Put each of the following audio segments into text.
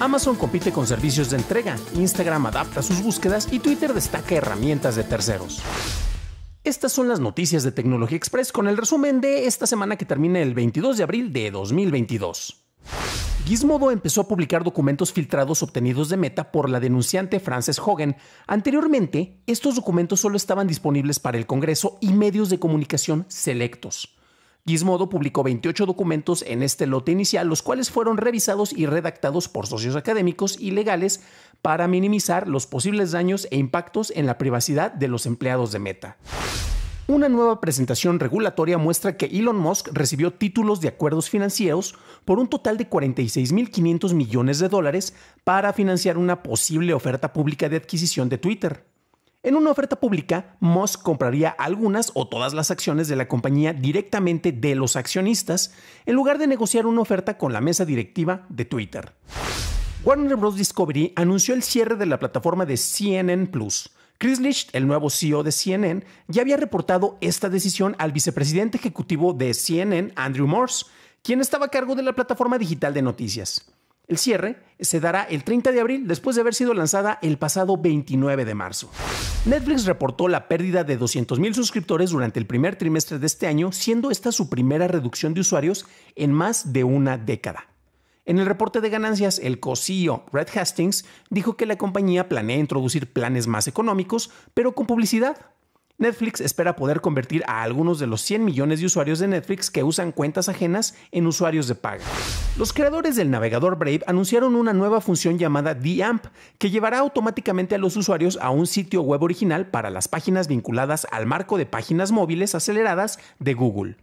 Amazon compite con servicios de entrega, Instagram adapta sus búsquedas y Twitter destaca herramientas de terceros. Estas son las noticias de Tecnología Express con el resumen de esta semana que termina el 22 de abril de 2022. Gizmodo empezó a publicar documentos filtrados obtenidos de Meta por la denunciante Frances Hogan. Anteriormente, estos documentos solo estaban disponibles para el Congreso y medios de comunicación selectos. Gizmodo publicó 28 documentos en este lote inicial, los cuales fueron revisados y redactados por socios académicos y legales para minimizar los posibles daños e impactos en la privacidad de los empleados de Meta. Una nueva presentación regulatoria muestra que Elon Musk recibió títulos de acuerdos financieros por un total de 46.500 millones de dólares para financiar una posible oferta pública de adquisición de Twitter. En una oferta pública, Moss compraría algunas o todas las acciones de la compañía directamente de los accionistas, en lugar de negociar una oferta con la mesa directiva de Twitter. Warner Bros. Discovery anunció el cierre de la plataforma de CNN Plus. Chris Licht, el nuevo CEO de CNN, ya había reportado esta decisión al vicepresidente ejecutivo de CNN, Andrew Morse, quien estaba a cargo de la plataforma digital de noticias. El cierre se dará el 30 de abril después de haber sido lanzada el pasado 29 de marzo. Netflix reportó la pérdida de 200.000 suscriptores durante el primer trimestre de este año, siendo esta su primera reducción de usuarios en más de una década. En el reporte de ganancias, el co-CEO, Red Hastings dijo que la compañía planea introducir planes más económicos, pero con publicidad Netflix espera poder convertir a algunos de los 100 millones de usuarios de Netflix que usan cuentas ajenas en usuarios de paga. Los creadores del navegador Brave anunciaron una nueva función llamada The Amp, que llevará automáticamente a los usuarios a un sitio web original para las páginas vinculadas al marco de páginas móviles aceleradas de Google.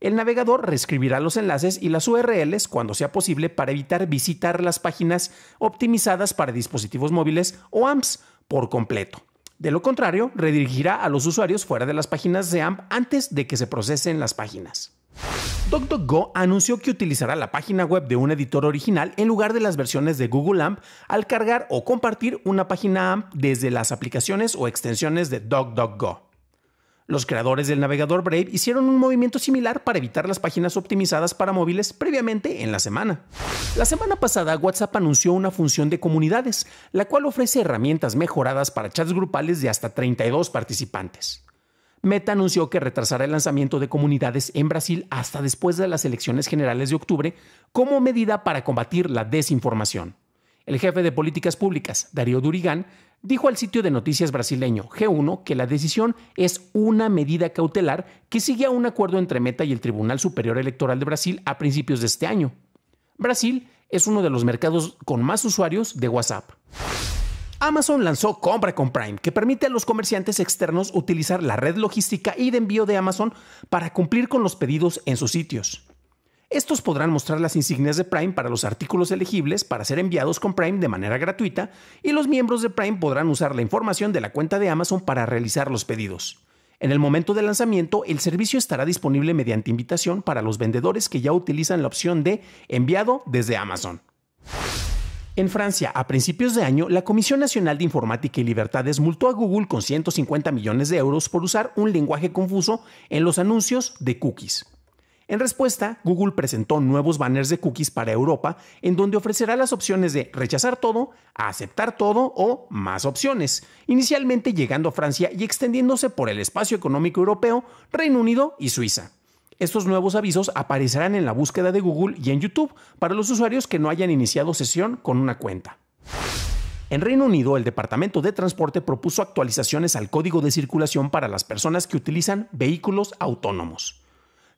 El navegador reescribirá los enlaces y las URLs cuando sea posible para evitar visitar las páginas optimizadas para dispositivos móviles o AMPs por completo. De lo contrario, redirigirá a los usuarios fuera de las páginas de AMP antes de que se procesen las páginas. DuckDuckGo anunció que utilizará la página web de un editor original en lugar de las versiones de Google AMP al cargar o compartir una página AMP desde las aplicaciones o extensiones de DuckDuckGo. Los creadores del navegador Brave hicieron un movimiento similar para evitar las páginas optimizadas para móviles previamente en la semana. La semana pasada, WhatsApp anunció una función de comunidades, la cual ofrece herramientas mejoradas para chats grupales de hasta 32 participantes. Meta anunció que retrasará el lanzamiento de comunidades en Brasil hasta después de las elecciones generales de octubre como medida para combatir la desinformación. El jefe de políticas públicas, Darío Durigán, Dijo al sitio de noticias brasileño G1 que la decisión es una medida cautelar que sigue a un acuerdo entre Meta y el Tribunal Superior Electoral de Brasil a principios de este año. Brasil es uno de los mercados con más usuarios de WhatsApp. Amazon lanzó Compra con Prime, que permite a los comerciantes externos utilizar la red logística y de envío de Amazon para cumplir con los pedidos en sus sitios. Estos podrán mostrar las insignias de Prime para los artículos elegibles para ser enviados con Prime de manera gratuita y los miembros de Prime podrán usar la información de la cuenta de Amazon para realizar los pedidos. En el momento de lanzamiento, el servicio estará disponible mediante invitación para los vendedores que ya utilizan la opción de enviado desde Amazon. En Francia, a principios de año, la Comisión Nacional de Informática y Libertades multó a Google con 150 millones de euros por usar un lenguaje confuso en los anuncios de cookies. En respuesta, Google presentó nuevos banners de cookies para Europa, en donde ofrecerá las opciones de rechazar todo, aceptar todo o más opciones, inicialmente llegando a Francia y extendiéndose por el espacio económico europeo, Reino Unido y Suiza. Estos nuevos avisos aparecerán en la búsqueda de Google y en YouTube para los usuarios que no hayan iniciado sesión con una cuenta. En Reino Unido, el Departamento de Transporte propuso actualizaciones al código de circulación para las personas que utilizan vehículos autónomos.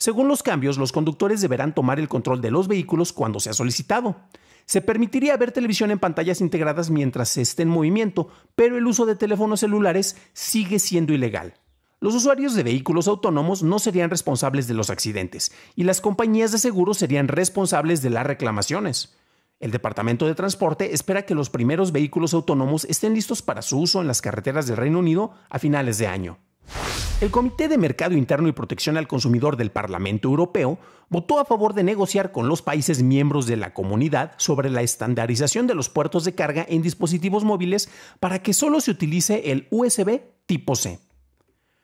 Según los cambios, los conductores deberán tomar el control de los vehículos cuando sea solicitado. Se permitiría ver televisión en pantallas integradas mientras se esté en movimiento, pero el uso de teléfonos celulares sigue siendo ilegal. Los usuarios de vehículos autónomos no serían responsables de los accidentes y las compañías de seguros serían responsables de las reclamaciones. El Departamento de Transporte espera que los primeros vehículos autónomos estén listos para su uso en las carreteras del Reino Unido a finales de año. El Comité de Mercado Interno y Protección al Consumidor del Parlamento Europeo votó a favor de negociar con los países miembros de la comunidad sobre la estandarización de los puertos de carga en dispositivos móviles para que solo se utilice el USB tipo C.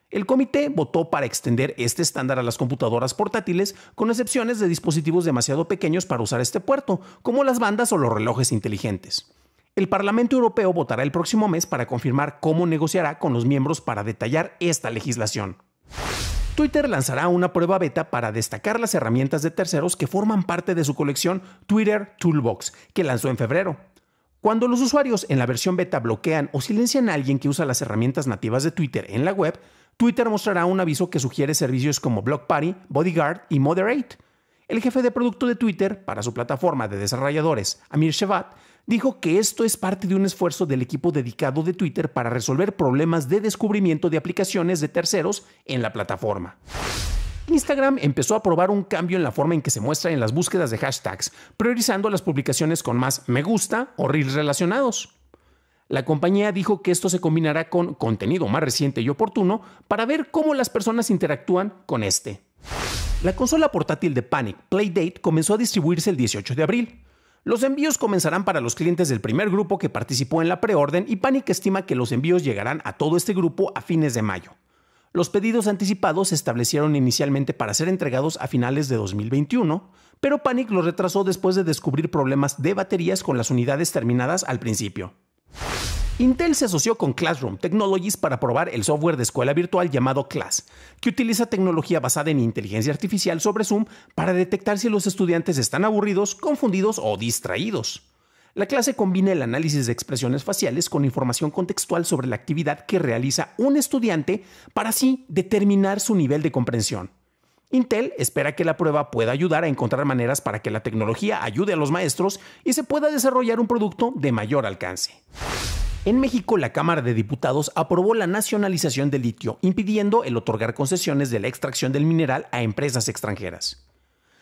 El comité votó para extender este estándar a las computadoras portátiles, con excepciones de dispositivos demasiado pequeños para usar este puerto, como las bandas o los relojes inteligentes. El Parlamento Europeo votará el próximo mes para confirmar cómo negociará con los miembros para detallar esta legislación. Twitter lanzará una prueba beta para destacar las herramientas de terceros que forman parte de su colección Twitter Toolbox, que lanzó en febrero. Cuando los usuarios en la versión beta bloquean o silencian a alguien que usa las herramientas nativas de Twitter en la web, Twitter mostrará un aviso que sugiere servicios como Block Party, Bodyguard y Moderate. El jefe de producto de Twitter para su plataforma de desarrolladores, Amir Shevat, dijo que esto es parte de un esfuerzo del equipo dedicado de Twitter para resolver problemas de descubrimiento de aplicaciones de terceros en la plataforma. Instagram empezó a probar un cambio en la forma en que se muestra en las búsquedas de hashtags, priorizando las publicaciones con más me gusta o reels relacionados. La compañía dijo que esto se combinará con contenido más reciente y oportuno para ver cómo las personas interactúan con este. La consola portátil de Panic Playdate comenzó a distribuirse el 18 de abril. Los envíos comenzarán para los clientes del primer grupo que participó en la preorden y Panic estima que los envíos llegarán a todo este grupo a fines de mayo. Los pedidos anticipados se establecieron inicialmente para ser entregados a finales de 2021, pero Panic los retrasó después de descubrir problemas de baterías con las unidades terminadas al principio. Intel se asoció con Classroom Technologies para probar el software de escuela virtual llamado Class, que utiliza tecnología basada en inteligencia artificial sobre Zoom para detectar si los estudiantes están aburridos, confundidos o distraídos. La clase combina el análisis de expresiones faciales con información contextual sobre la actividad que realiza un estudiante para así determinar su nivel de comprensión. Intel espera que la prueba pueda ayudar a encontrar maneras para que la tecnología ayude a los maestros y se pueda desarrollar un producto de mayor alcance. En México, la Cámara de Diputados aprobó la nacionalización del litio, impidiendo el otorgar concesiones de la extracción del mineral a empresas extranjeras.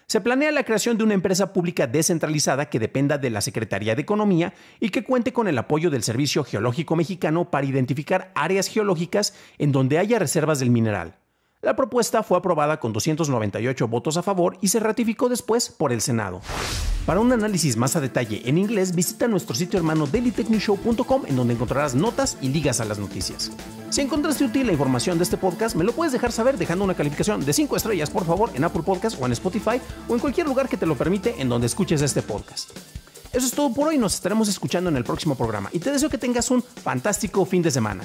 Se planea la creación de una empresa pública descentralizada que dependa de la Secretaría de Economía y que cuente con el apoyo del Servicio Geológico Mexicano para identificar áreas geológicas en donde haya reservas del mineral. La propuesta fue aprobada con 298 votos a favor y se ratificó después por el Senado. Para un análisis más a detalle en inglés, visita nuestro sitio hermano dailytechnewshow.com en donde encontrarás notas y ligas a las noticias. Si encontraste útil la información de este podcast, me lo puedes dejar saber dejando una calificación de 5 estrellas, por favor, en Apple Podcast o en Spotify o en cualquier lugar que te lo permite en donde escuches este podcast. Eso es todo por hoy, nos estaremos escuchando en el próximo programa y te deseo que tengas un fantástico fin de semana.